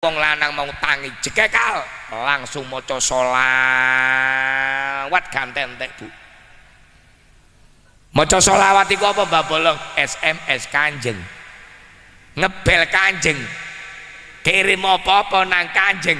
wong lanang mau tangi jekekal langsung moco sholawat ganteng tek Bu moco sholawat itu apa Mbak Bolong SMS Kanjeng ngebel Kanjeng kirim apa-apa nang Kanjeng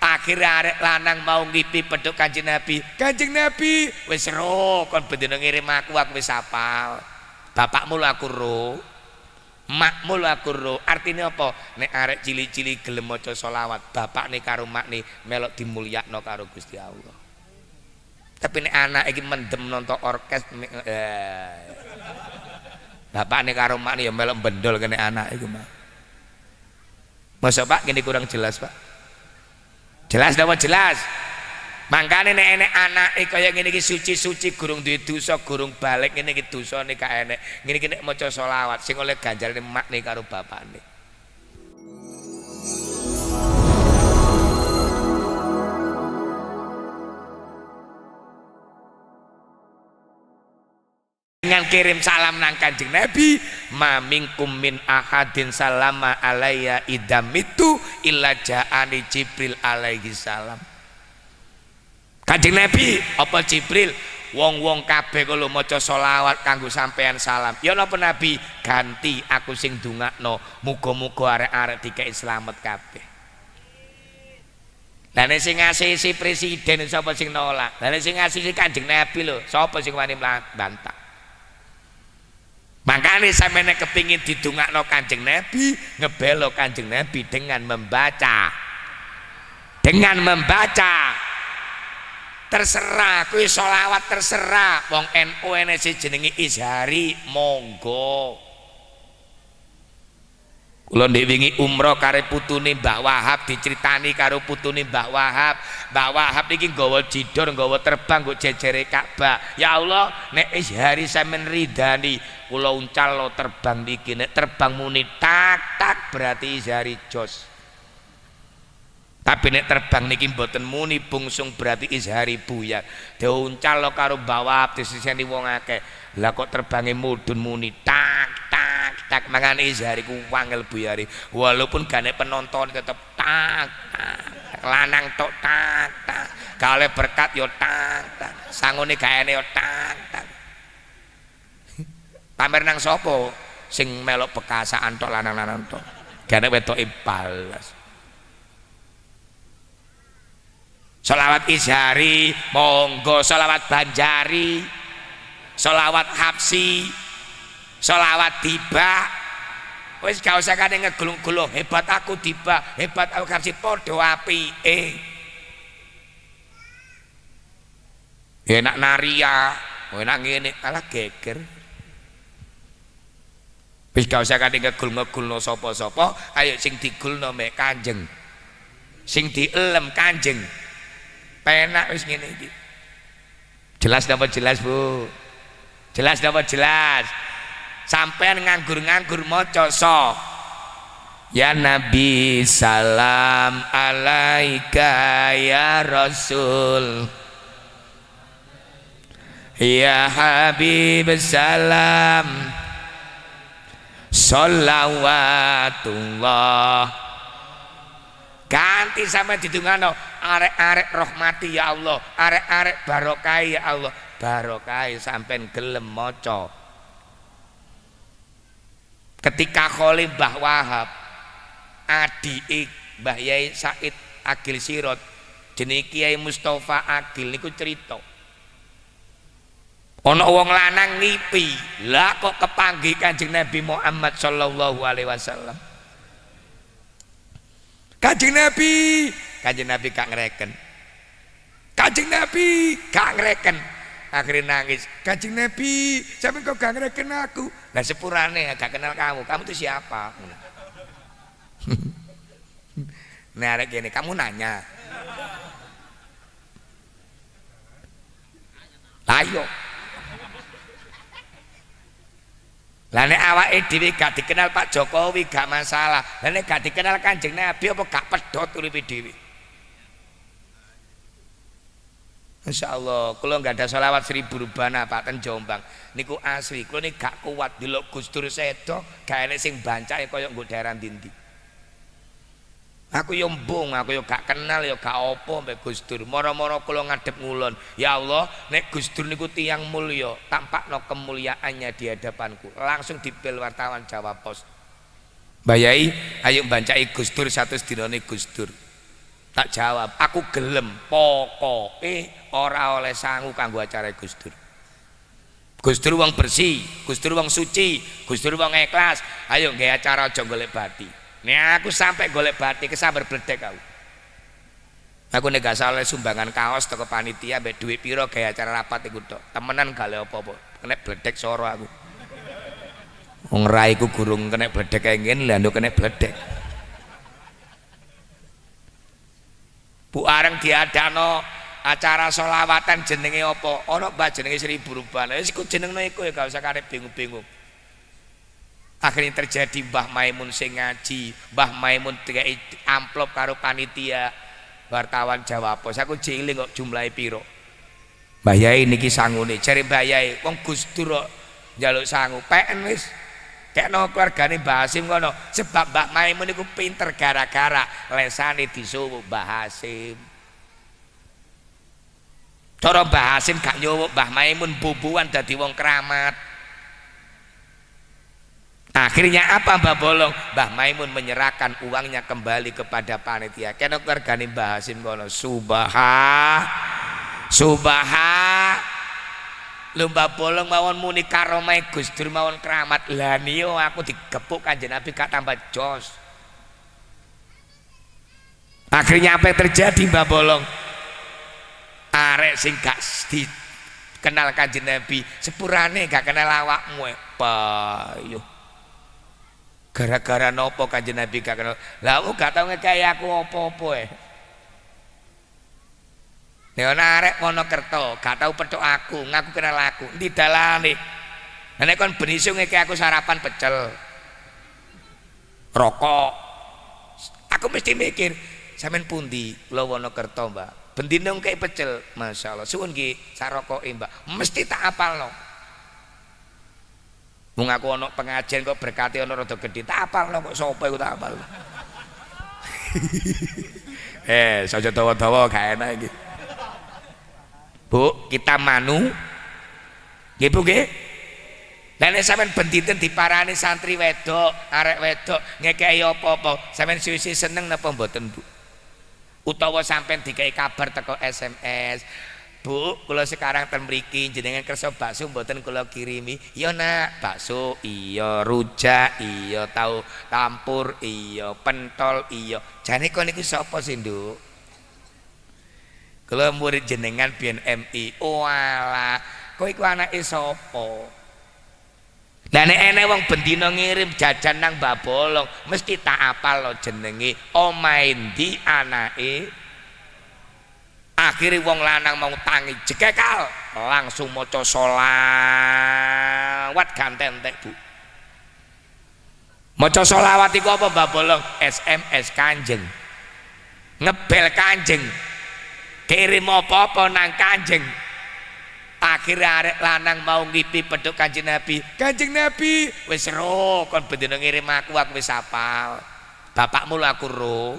akhirnya arek lanang mau ngipi peduk Kanjeng Nabi Kanjeng Nabi wis roh kon bendina ngirim aku aku wis apal bapakmu aku roh makmul akurro artinya apa nek arek cili-cili gelem maca selawat nih karo makne melok dimulyakno karo Gusti Allah tapi nek anak iki mendem nonton orkes eh. bapakne karo makne ya melok bendol kene anak iku mah Masa Pak gini kurang jelas Pak jelas dawa jelas Mangkane nek enek anake kaya ngene iki suci-suci gurung duwe dosa, gurung balik ngene iki dosane gak enek. Ngene iki nek maca selawat sing oleh ganjarane makne karo bapakne. dengan kirim salam nang kanjeng Nabi maming min ahadin salama alaiya idam itu illa ja'ani Jibril alaihi salam Kanjeng Nabi apa Jibril wong-wong kabeh kalau maca selawat kanggo sampean salam ya napa nabi ganti aku sing dungakno muga-muga arek-arek dikek tiga kabeh Lah nek sing ngasih si presiden sapa sing nolak? Lah nek sing si Kanjeng Nabi lho, sapa sing wani bantah? Makanya sampeyan kepingin no Kanjeng Nabi, ngebelok Kanjeng Nabi dengan membaca dengan membaca terserah kuwi solawat terserah wong NU ene sing jenenge Izhari monggo kula ndek umroh kare putune Mbak Wahab diceritani karo putune Mbak Wahab Mbak Wahab niki nggawa jidor nggawa terbang nggo jejere Ka'bah ya Allah nek Izhari sampean ridani kula uncal lo terbang niki nek terbang muni tak tak berarti Izhari jos tapi nek terbang niki mboten muni bungsung berarti izhari buyar. Diuncal lo karo bawab disiseni wong akeh. Lah kok terbange mudun muni tak tak tak mangan izhari ku wangel buyari. Walaupun gane penonton tetep tak tak. Lanang tok tak tak. Kale berkat yo tak tak. Sangone gaene yo tak tak. Pamer nang sapa? Sing melok bekasaan tok lanang-lanang tok. Gane wetoke balas. Salawat Izhari, monggo salawat Banjari, salawat Hapsi, salawat Tiba. Wis gak usah kate ngegulung-gulung hebat aku Tiba, hebat aku Hapsi padha apike. Eh. Enak naria, ya. oh, enak ngene, kalah geger. Wis gak usah kate ngegul-ngegulno sopo-sopo, ayo sing digulno mek Kanjeng. Sing dielem Kanjeng penak wis ngene iki jelas dapat jelas Bu jelas dapat jelas sampean nganggur-nganggur maca so Ya Nabi salam alaika ya Rasul Ya Habib salam Sholawatullah ganti sama sampai didungano arek-arek rohmati ya Allah arek-arek barokai ya Allah barokai sampai gelem moco ketika Khalil Mbah Wahab adik Mbah Yai Said Agil Sirot jenenge Kiai Mustafa Agil niku cerita ono wong lanang ngipi lah kok kepanggih Kanjeng Nabi Muhammad sallallahu alaihi wasallam kajing Nabi, kajing Nabi gak ngereken. kajing Nabi gak ngereken. Akhirnya nangis. kajing Nabi, sampe kok gak ngereken aku. Nah sepurane gak kenal kamu. Kamu tuh siapa? nah, arek gini, kamu nanya. nah, Lah nek awake dhewe gak dikenal Pak Jokowi gak masalah. Lah nek gak dikenal Kanjeng Nabi apa gak pedot uripe dhewe. Insya Allah, kalau nggak ada sholawat seribu rubana Pak Ten Jombang, niku asli, kalau ini gak kuat, dulu gustur sedo, gak enak sing banca ya koyok gue daerah dinding. Aku yombong, aku yo gak kenal, yo gak apa mbek Gus Dur. Moro-moro kula ngadep ngulon. Ya Allah, nek Gus Dur niku tiyang mulya, tampakno kemuliaannya di hadapanku. Langsung dibel wartawan Jawa Pos. Bayai, ayo bancai Gus Dur satu dinane Gus Dur. Tak jawab, aku gelem pokok, eh, ora oleh sangu kanggo acara Gus Dur. Gus Dur wong bersih, Gus Dur wong suci, Gus Dur wong ikhlas. Ayo nggih acara aja golek Nih aku sampai golek batik kesabar berdek aku. Aku nih gak salah sumbangan kaos toko panitia mbek duit piro kayak acara rapat itu tuh. Temenan kali opo apa Kena berdek soro aku. Wong ku gurung kena kayak gini lah nih kena berdek. Bu areng diadano acara solawatan jenenge opo, orang baca jenenge seribu ruban. Wis jenenge jenengno iku ya gak usah karep bingung-bingung akhirnya terjadi Mbah Maimun sing ngaji Mbah Maimun amplop karo panitia wartawan Jawa Pos aku jeling kok jumlahe piro Mbah Yai niki sangune cari Mbah Yai wong Gus Dur njaluk sangu peken wis kekno keluargane Mbah Hasim kono sebab Mbah Maimun niku pinter gara-gara lesane nih Mbah Hasim Cara Mbah Hasim gak nyuwuk Mbah Maimun bubuan dadi wong keramat Akhirnya apa Mbah Bolong? Mbah Maimun menyerahkan uangnya kembali kepada panitia. Kenok regane Mbah Hasim kono subaha subaha lomba bolong mawon muni karomai Gusdur mawon keramat. Lah aku digepuk Kanjeng Nabi kak tambah jos. Akhirnya apa yang terjadi Mbah Bolong? Arek sing gak dikenal Kanjeng Nabi, sepurane gak kenal awakmu eh, payuh gara-gara nopo kanjeng Nabi gak kenal lah aku gak tau ngekei aku apa-apa eh Nek ana arek Wonokerto, gak tau petuk aku, ngaku kenal aku, endi dalane? Nah, nek kon ben isuk aku sarapan pecel. Rokok. Aku mesti mikir, sampean pundi kula Wonokerto, Mbak? Bendine ngeke pecel. Masyaallah, suwun nggih sarokoke, Mbak. Mesti tak apalno. Wong aku ana pengajian kok berkati ana rada gedhe. Tak apal kok sapa iku tak apal. eh, saja dawa-dawa gak enak iki. Bu, kita manu. Nggih, Bu nggih. Lah nek sampean benditen diparani santri wedok, arek wedok ngekeki apa-apa, sampean suwi seneng napa mboten, Bu? Utawa sampean dikai kabar teko SMS, Bu, kula sekarang ten mriki jenengan kersa bakso mboten kula kirimi. Ya nak, bakso iya, rujak iya, tahu campur, iya, pentol iya. Jane kon niku sapa sih, Nduk? Kula murid jenengan biyen MI. Wala, kowe iku anake sapa? Lah nek ene wong bendina ngirim jajan nang Babolong, mesti tak apal lo jenenge omae ndi anake akhirnya wong lanang mau tangi jekekal langsung maca ganteng tek Bu maca selawat itu apa Mbak Bolong SMS Kanjeng ngebel Kanjeng kirim apa-apa nang Kanjeng akhirnya arek lanang mau ngipi peduk kanjeng Nabi kanjeng Nabi wis roh kon bendina ngirim aku aku wis apal bapakmu aku roh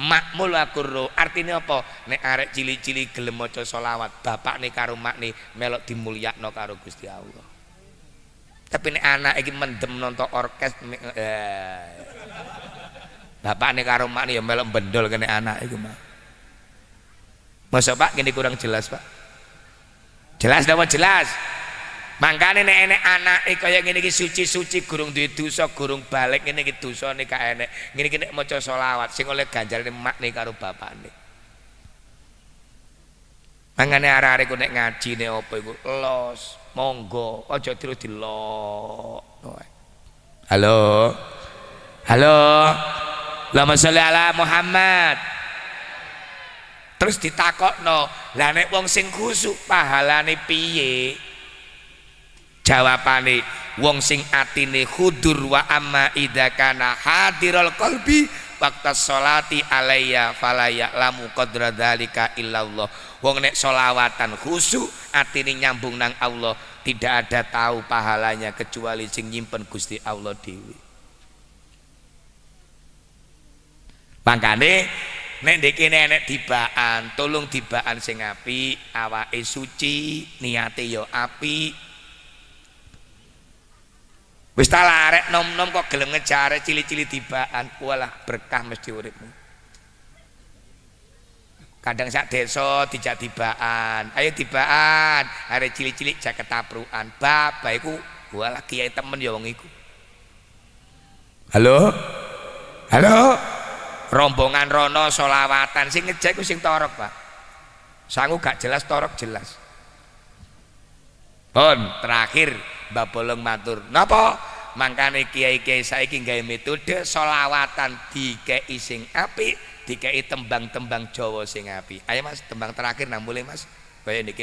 makmul akurro artinya apa nek arek cili-cili gelem maca selawat nih karo makne melok dimulyakno karo Gusti Allah tapi nek anak iki mendem nonton orkes eh. bapakne karo makne ya melok bendol kene anak iku mah Masa Pak gini kurang jelas Pak jelas dawa jelas Mangkane nek enek anake kaya ngene iki suci-suci gurung duwe dosa, gurung balik ngene iki dosane gak enek. Ngene iki nek maca selawat sing oleh mak makne karo bapakne. Mangkane arek-arek ku nek ngajine apa iku los, monggo aja terus dilok. Halo. Halo. lama sholli ala Muhammad. Terus ditakokno, lah nek wong sing khusuk pahalane piye? jawabane wong sing atine khudur wa amma idza kana hadirul qalbi waqta sholati alayya falaya lamu qadra dzalika illallah wong nek solawatan khusu atine nyambung nang Allah tidak ada tahu pahalanya kecuali sing nyimpen Gusti Allah dewi makane nek ndek nenek dibaan tolong dibaan sing api awake suci niate yo ya api Wis ta larek nom-nom kok gelem ngejare cili-cili tibaan. Walah berkah mesti uripmu. Kadang sak desa dijak tibaan. Ayo tibaan, arek cili cili jak ketaprukan. Bapak iku walah kiai temen ya wong iku. Halo? Halo? Rombongan rono solawatan sing ngejek iku sing torok, Pak. Sangu gak jelas torok jelas. Bon, terakhir Mbah Bolong matur napa mangkane kiai-kiai saiki gawe metode solawatan dikei sing apik dikei tembang-tembang Jawa sing apik ayo Mas tembang terakhir nang mulai Mas kaya niki